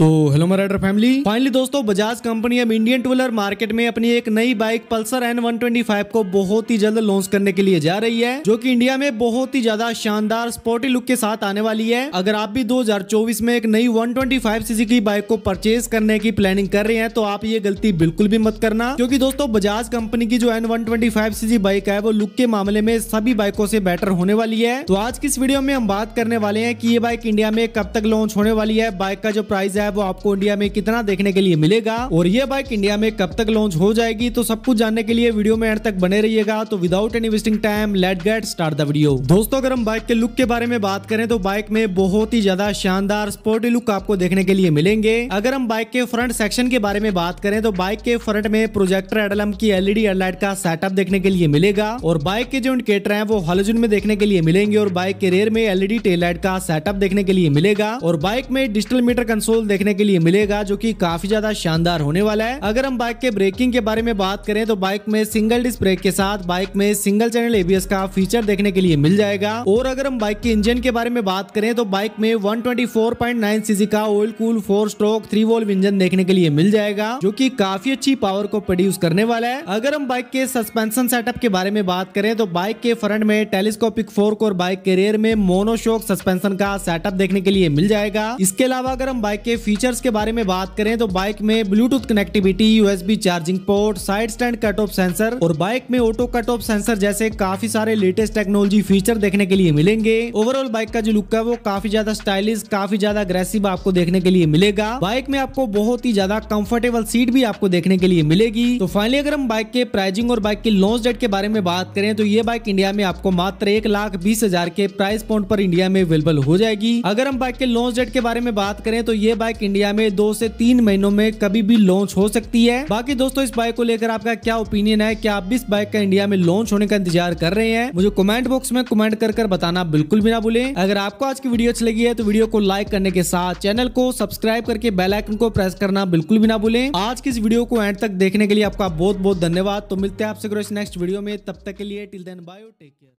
तो hello मराइडर family finally दोस्तों Bajaj company अब इंडियन टू व्हीलर मार्केट में अपनी एक नई बाइक पल्सर एन फाइव को बहुत ही जल्द लॉन्च करने के लिए जा रही है जो कि इंडिया में बहुत ही ज्यादा शानदार स्पोर्टी लुक के साथ आने वाली है अगर आप भी 2024 में एक नई 125 सीसी की बाइक को परचेज करने की प्लानिंग कर रहे हैं तो आप ये गलती बिल्कुल भी मत करना क्योंकि दोस्तों बजाज कंपनी की जो एन वन सीसी बाइक है वो लुक के मामले में सभी बाइकों से बेटर होने वाली है तो आज की इस वीडियो में हम बात करने वाले हैं की ये बाइक इंडिया में कब तक लॉन्च होने वाली है बाइक का जो प्राइस है है वो आपको इंडिया में कितना देखने के लिए मिलेगा और ये बाइक इंडिया में कब तक लॉन्च हो जाएगी तो सब कुछ जानने के लिए वीडियो में एंड तक बने रहिएगा तो without any wasting time let get start the video दोस्तों अगर हम बाइक के लुक के बारे में बात करें तो बाइक में बहुत ही ज्यादा शानदार स्पोर्टी लुक आपको देखने के लिए मिलेंगे अगर हम बाइक के फ्रंट सेक्शन के बारे में बात करें तो बाइक के फ्रंट में प्रोजेक्टर एडलम की एलईडी हेडलाइट e का सेटअप देखने के लिए मिलेगा और बाइक के जो इंडिकेटर है वो हॉलोजन में देखने के लिए मिलेंगे और बाइक के रेयर में एलईडी टेल लाइट का सेटअप देखने के लिए मिलेगा और बाइक में डिजिटल मीटर कंसोल देखने के लिए मिलेगा जो की काफी ज्यादा शानदार होने वाला है अगर हम बाइक के ब्रेकिंग के बारे में बात करें तो बाइक में सिंगल डिस्क ब्रेक के साथ बाइक में सिंगल चैनल एबीएस का फीचर देखने के लिए मिल जाएगा और अगर हम बाइक के इंजन के बारे में बात करें तो बाइक में 124.9 सीसी का oil cool four stroke three valve engine देखने के लिए मिल जाएगा जो की काफी अच्छी पावर को प्रोड्यूस करने वाला है अगर हम बाइक के सस्पेंशन सेटअप के बारे में बात करें तो बाइक के फ्रंट में टेलीस्कोपिक फोर्क और बाइक के रेयर में मोनोशोक सस्पेंशन का सेटअप देखने के लिए मिल जाएगा इसके अलावा अगर हम बाइक के फीचर्स के बारे में बात करें तो बाइक में bluetooth connectivity USB charging port side stand cut off sensor और बाइक में ऑटो कट ऑफ सेंसर जैसे काफी सारे लेटेस्ट टेक्नोलॉजी फीचर देखने के लिए मिलेंगे ओवरऑल बाइक का जो लुक है वो काफी ज्यादा स्टाइलिश काफी ज्यादा अग्रेसिव आपको देखने के लिए मिलेगा बाइक में आपको बहुत ही ज्यादा कंफर्टेबल सीट भी आपको देखने के लिए मिलेगी तो फाइनली अगर हम बाइक के प्राइजिंग और बाइक के लॉन्च डेट के बारे में बात करें तो ये बाइक इंडिया में आपको मात्र एक लाख बीस हजार के प्राइस पॉइंट पर इंडिया में अवेलेबल हो जाएगी अगर हम बाइक के लॉन्च डेट के बारे में बात करें तो ये बाइक बाइक इंडिया में दो से तीन महीनों में कभी भी लॉन्च हो सकती है बाकी दोस्तों इस बाइक को लेकर आपका क्या ओपिनियन है क्या आप भी इस बाइक का इंडिया में लॉन्च होने का इंतजार कर रहे हैं मुझे कमेंट बॉक्स में कमेंट कर कर बताना बिल्कुल भी ना भूले अगर आपको आज की वीडियो अच्छी लगी है तो वीडियो को लाइक करने के साथ चैनल को सब्सक्राइब करके बेलाइकन को प्रेस करना बिल्कुल भी ना भूले आज की इस वीडियो को एंड तक देखने के लिए आपका बहुत बहुत धन्यवाद तो मिलते हैं आपसे नेक्स्ट वीडियो में तब तक के लिए till then bio tech care